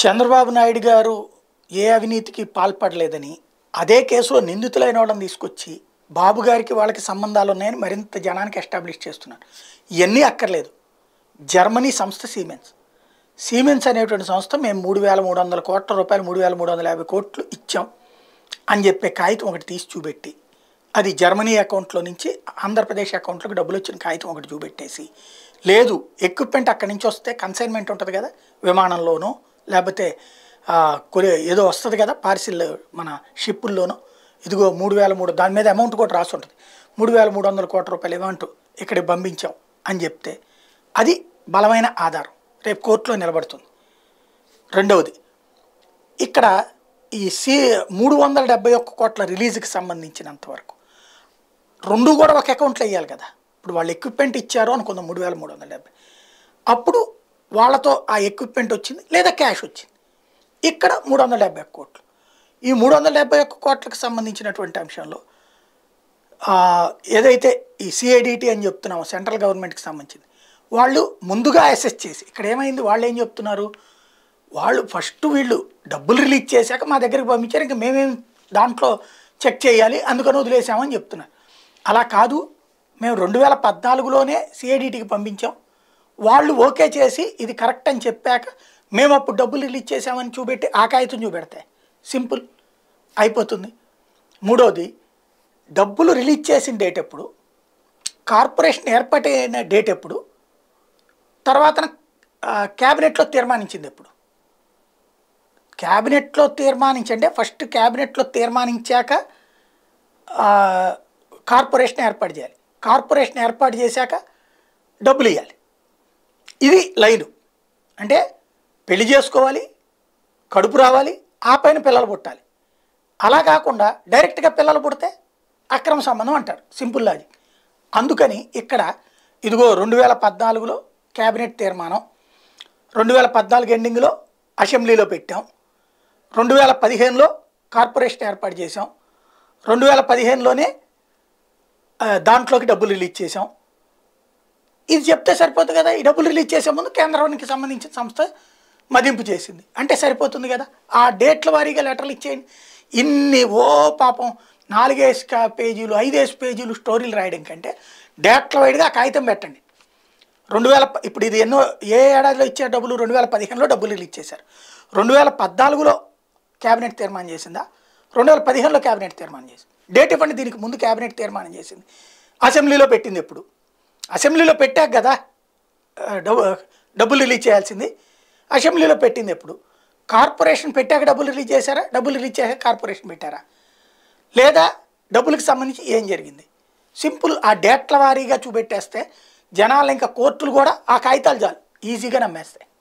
చంద్రబాబు నాయుడు గారు ఏ అవినీతికి పాల్పడలేదని అదే కేసులో నిందితులైన వాళ్ళని తీసుకొచ్చి బాబు గారికి వాళ్ళకి సంబంధాలు ఉన్నాయని మరింత జనానికి ఎస్టాబ్లిష్ చేస్తున్నాడు ఇవన్నీ అక్కర్లేదు జర్మనీ సంస్థ సీమెన్స్ సీమెన్స్ అనేటువంటి సంస్థ మేము మూడు వేల మూడు వందల కోట్ల రూపాయలు మూడు వేల మూడు వందల యాభై కోట్లు ఇచ్చాం అని చెప్పే కాగితం ఒకటి తీసి చూపెట్టి అది జర్మనీ అకౌంట్లో నుంచి ఆంధ్రప్రదేశ్ అకౌంట్లోకి డబ్బులు వచ్చిన కాగితం ఒకటి చూపెట్టేసి లేదు ఎక్విప్మెంట్ అక్కడి నుంచి వస్తే కన్సైన్మెంట్ ఉంటుంది కదా విమానంలోనూ లేకపోతే కొరి ఏదో వస్తుంది కదా పార్సిల్ మన షిప్పుల్లోనూ ఇదిగో మూడు వేల మూడు దాని మీద అమౌంట్ కూడా రాసి ఉంటుంది మూడు వేల మూడు వందల కోట్ల రూపాయలు అమౌంట్ ఇక్కడ పంపించాం అని చెప్తే అది బలమైన ఆధారం రేపు కోర్టులో నిలబడుతుంది రెండవది ఇక్కడ ఈ సి మూడు వందల డెబ్బై ఒక్క కోట్ల రిలీజ్కి సంబంధించినంతవరకు రెండు కూడా ఒక అకౌంట్లో వేయాలి కదా ఇప్పుడు వాళ్ళు ఎక్విప్మెంట్ ఇచ్చారు అనుకుందాం మూడు వేల మూడు వందల డెబ్బై అప్పుడు వాళ్ళతో ఆ ఎక్విప్మెంట్ వచ్చింది లేదా క్యాష్ వచ్చింది ఇక్కడ మూడు వందల డెబ్బై ఒక్క కోట్లు ఈ మూడు వందల డెబ్బై ఒక్క కోట్లకు సంబంధించినటువంటి అంశంలో ఏదైతే ఈ సిఐడిటి అని చెప్తున్నామో సెంట్రల్ గవర్నమెంట్కి సంబంధించింది వాళ్ళు ముందుగా అసెస్ చేసి ఇక్కడ ఏమైంది వాళ్ళు ఏం చెప్తున్నారు వాళ్ళు ఫస్ట్ వీళ్ళు డబ్బులు రిలీజ్ చేశాక మా దగ్గరికి పంపించారు ఇంకా మేమేం దాంట్లో చెక్ చేయాలి అందుకని వదిలేసామని చెప్తున్నారు అలా కాదు మేము రెండు వేల పద్నాలుగులోనే సిఐడిటికి పంపించాం వాళ్ళు ఓకే చేసి ఇది కరెక్ట్ అని చెప్పాక మేము అప్పుడు డబ్బులు రిలీజ్ చేసామని చూపెట్టి ఆ కాగితం చూపెడతాయి సింపుల్ అయిపోతుంది మూడోది డబ్బులు రిలీజ్ చేసిన డేట్ ఎప్పుడు కార్పొరేషన్ ఏర్పాటైన డేట్ ఎప్పుడు తర్వాత క్యాబినెట్లో తీర్మానించింది ఎప్పుడు క్యాబినెట్లో తీర్మానించండి ఫస్ట్ క్యాబినెట్లో తీర్మానించాక కార్పొరేషన్ ఏర్పాటు చేయాలి కార్పొరేషన్ ఏర్పాటు చేశాక డబ్బులు ఇవ్వాలి ఇది లైన్ అంటే పెళ్లి చేసుకోవాలి కడుపు రావాలి ఆ పైన పిల్లలు పుట్టాలి అలా కాకుండా డైరెక్ట్గా పిల్లలు పుడితే అక్రమ సంబంధం అంటాడు సింపుల్ లాజిక్ అందుకని ఇక్కడ ఇదిగో రెండు వేల పద్నాలుగులో క్యాబినెట్ తీర్మానం రెండు వేల పద్నాలుగు ఎండింగ్లో అసెంబ్లీలో పెట్టాం రెండు వేల పదిహేనులో కార్పొరేషన్ ఏర్పాటు చేసాం రెండు వేల పదిహేనులోనే దాంట్లోకి డబ్బులు రిలీజ్ చేసాం ఇది చెప్తే సరిపోదు కదా ఈ డబ్బులు రిలీజ్ చేసే ముందు కేంద్రానికి సంబంధించిన సంస్థ మదింపు చేసింది అంటే సరిపోతుంది కదా ఆ డేట్ల వారీగా లెటర్లు ఇచ్చేయండి ఇన్ని ఓ పాపం నాలుగేసి పేజీలు ఐదేసి పేజీలు స్టోరీలు రాయడం కంటే డేట్ల వైడ్గా కాగితం పెట్టండి రెండు వేల ఇప్పుడు ఇది ఎన్నో ఏ ఏడాదిలో ఇచ్చే డబ్బులు రెండు వేల పదిహేనులో డబ్బులు రిలీజ్ చేశారు రెండు వేల పద్నాలుగులో క్యాబినెట్ తీర్మానం చేసిందా రెండు వేల పదిహేనులో క్యాబినెట్ తీర్మానం చేసింది డేట్ ఇవ్వండి దీనికి ముందు క్యాబినెట్ తీర్మానం చేసింది అసెంబ్లీలో పెట్టింది ఎప్పుడు అసెంబ్లీలో పెట్టాక కదా డబ్బు డబ్బులు రిలీజ్ చేయాల్సింది అసెంబ్లీలో పెట్టింది ఎప్పుడు కార్పొరేషన్ పెట్టాక డబ్బులు రిలీజ్ చేశారా డబ్బులు రిలీజ్ చేశాక కార్పొరేషన్ పెట్టారా లేదా డబ్బులకు సంబంధించి ఏం జరిగింది సింపుల్ ఆ డేట్ల వారీగా చూపెట్టేస్తే జనాలు ఇంకా కోర్టులు కూడా ఆ కాగితాలు చాలు ఈజీగా నమ్మేస్తాయి